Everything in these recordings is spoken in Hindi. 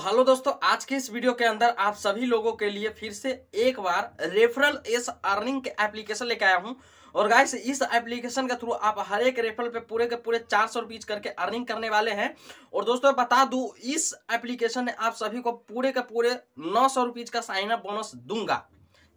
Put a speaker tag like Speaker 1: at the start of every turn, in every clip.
Speaker 1: हेलो दोस्तों आज के इस वीडियो के अंदर आप सभी लोगों के लिए फिर से एक बार रेफरल एस अर्निंग के एप्लीकेशन लेके आया हूं और गाइस इस एप्लीकेशन के थ्रू आप हर एक रेफरल पे पूरे के पूरे चार सौ रुपीज करके अर्निंग करने वाले हैं और दोस्तों बता दूं इस एप्लीकेशन ने आप सभी को पूरे के पूरे नौ सौ रुपीज का साइन अप बोनस दूंगा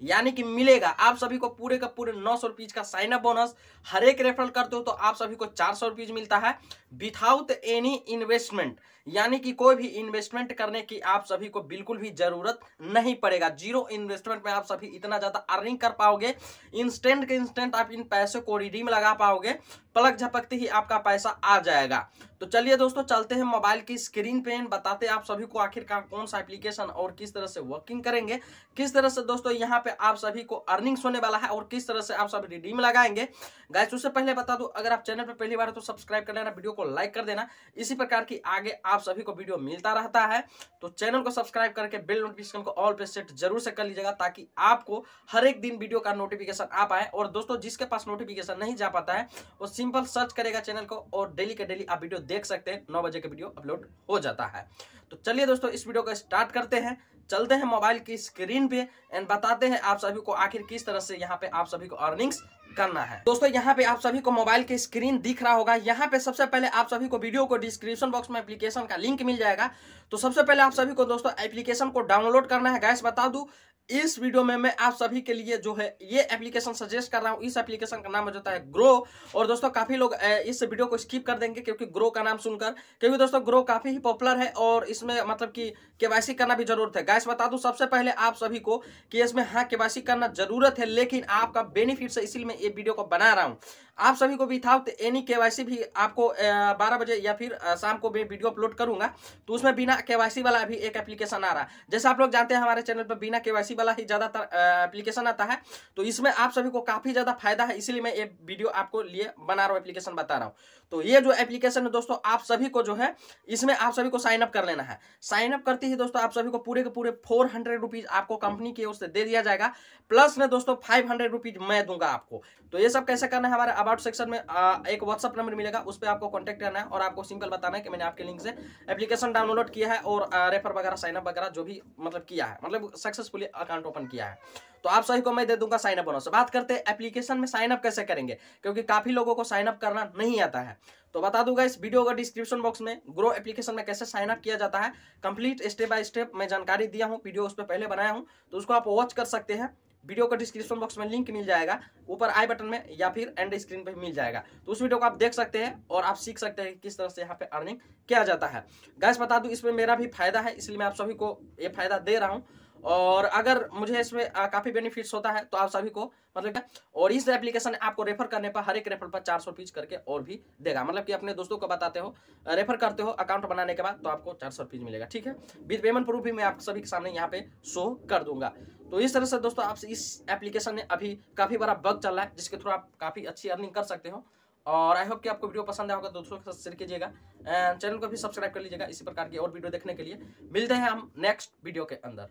Speaker 1: यानी कि मिलेगा आप सभी को पूरे का पूरे नौ सौ रुपीज का साइन अप बोनस हर एक रेफरल करते हो तो आप सभी को चार सौ रुपीज मिलता है विथाउट एनी इन्वेस्टमेंट यानी कि कोई भी इन्वेस्टमेंट करने की आप सभी को बिल्कुल भी जरूरत नहीं पड़ेगा जीरो इन्वेस्टमेंट में आप सभी इतना ज्यादा अर्निंग कर पाओगे इंस्टेंट के इंस्टेंट आप इन पैसे को रिडीम लगा पाओगे पलक झपकते ही आपका पैसा आ जाएगा तो चलिए दोस्तों चलते हैं मोबाइल की स्क्रीन पे बताते हैं आप सभी को आखिरकार कौन सा एप्लीकेशन और किस तरह से वर्किंग करेंगे किस तरह से दोस्तों यहाँ पे आप सभी को अर्निंग्स होने वाला है और किस तरह से आप सभी रिडीम लगाएंगे गाइस उससे पहले बता दू अगर आप चैनल पर पहली बार तो सब्सक्राइब कर लेना वीडियो को लाइक कर देना इसी प्रकार की आगे आप सभी को वीडियो मिलता रहता है तो चैनल को सब्सक्राइब करके बिल नोटिफिकेशन को ऑल पे सेट जरूर से कर लीजिएगा ताकि आपको हर एक दिन वीडियो का नोटिफिकेशन आ पाए और दोस्तों जिसके पास नोटिफिकेशन नहीं जा पाता है वो सिम सिंपल सर्च करेगा चैनल को और डेली का डेली आप वीडियो देख सकते हैं नौ बजे का वीडियो अपलोड हो जाता है तो चलिए दोस्तों इस वीडियो को स्टार्ट करते हैं चलते हैं मोबाइल की स्क्रीन पे एंड बताते हैं आप सभी को आखिर किस तरह से यहाँ पे आप सभी को अर्निंग्स करना है दोस्तों यहाँ पे आप सभी को मोबाइल की स्क्रीन दिख रहा होगा यहाँ पे सबसे पहले आप सभी को वीडियो को डिस्क्रिप्शन बॉक्स में एप्लीकेशन का लिंक मिल जाएगा तो सबसे पहले आप सभी को दोस्तों एप्लीकेशन को डाउनलोड करना है गैस बता दू इस वीडियो में मैं आप सभी के लिए जो है ये एप्लीकेशन सजेस्ट कर रहा हूँ इस एप्लीकेशन का नाम हो जाता है ग्रो और दोस्तों काफ़ी लोग इस वीडियो को स्किप कर देंगे क्योंकि ग्रो का नाम सुनकर क्योंकि दोस्तों ग्रो काफ़ी ही पॉपुलर है और इसमें मतलब कि केवाईसी करना भी जरूरत है गैस बता दू सबसे पहले आप सभी को कि इसमें हाँ केवासी करना जरूरत है लेकिन आपका बेनिफिट इसीलिए मैं ये वीडियो को बना रहा हूँ आप सभी को भी था एनी तो केवाईसी भी आपको बारह बजे या फिर शाम को मैं वीडियो अपलोड करूंगा तो उसमें बिना सी वाला भी एक एप्लीकेशन आ रहा है जैसे आप लोग जानते हैं हमारे चैनल पर बिना के वाला ही ज़्यादातर एप्लीकेशन आता है तो इसमें आप सभी को काफ़ी ज़्यादा फायदा है इसीलिए मैं ये वीडियो आपको लिए बना रहा हूँ एप्लीकेशन बता रहा हूँ तो ये जो एप्लीकेशन है दोस्तों आप सभी को जो है इसमें आप सभी को साइनअप कर लेना है साइनअप करते ही दोस्तों आप सभी को पूरे के पूरे फोर हंड्रेड रुपीज आपको कंपनी की ओर से दे दिया जाएगा प्लस में दोस्तों फाइव हंड्रेड रुपीज मैं दूंगा आपको तो ये सब कैसे करना है हमारे अबाउट सेक्शन में आ, एक व्हाट्सअप नंबर मिलेगा उस पर आपको कॉन्टैक्ट करना है और आपको सिंपल बताना है कि मैंने आपके लिंक से एप्लीकेशन डाउनलोड किया है और रेफर वगैरह साइनअप वगैरह जो भी मतलब किया है मतलब सक्सेसफुली अकाउंट ओपन किया है तो आप सही को मैं दे दूंगा साइनअप बोनस तो बात करते हैं एप्लीकेशन में साइनअप कैसे करेंगे क्योंकि काफी लोगों को साइनअप करना नहीं आता है तो बता दूंगा इस वीडियो का डिस्क्रिप्शन बॉक्स में ग्रो एप्लीकेशन में कैसे साइनअप किया जाता है कंप्लीट स्टेप बाय स्टेप मैं जानकारी दिया हूं वीडियो उस पर पहले बनाया हूं तो उसको आप वॉच कर सकते हैं वीडियो का डिस्क्रिप्शन बॉक्स में लिंक मिल जाएगा ऊपर आई बटन में या फिर एंड स्क्रीन पर मिल जाएगा तो उस वीडियो को आप देख सकते हैं और आप सीख सकते हैं किस तरह से यहाँ पे अर्निंग किया जाता है गैस बता दूँ इसमें मेरा भी फायदा है इसलिए मैं आप सभी को ये फायदा दे रहा हूँ और अगर मुझे इसमें काफ़ी बेनिफिट्स होता है तो आप सभी को मतलब क्या और इस एप्लीकेशन आपको रेफर करने पर हर एक रेफर पर चार सौ रुपीज करके और भी देगा मतलब कि अपने दोस्तों को बताते हो रेफर करते हो अकाउंट बनाने के बाद तो आपको चार सौ रुपीज मिलेगा ठीक है विद पेमेंट प्रूफ भी मैं आप सभी के सामने यहाँ पे शो कर दूंगा तो इस तरह से दोस्तों आप इस एप्लीकेशन में अभी काफ़ी बड़ा बग चल रहा है जिसके थ्रू आप काफ़ी अच्छी अर्निंग कर सकते हो और आई होप कि आपको वीडियो पसंद आया होगा दोस्तों के साथ शेयर कीजिएगा चैनल को भी सब्सक्राइब कर लीजिएगा इसी प्रकार की और वीडियो देखने के लिए मिलते हैं हम नेक्स्ट वीडियो के अंदर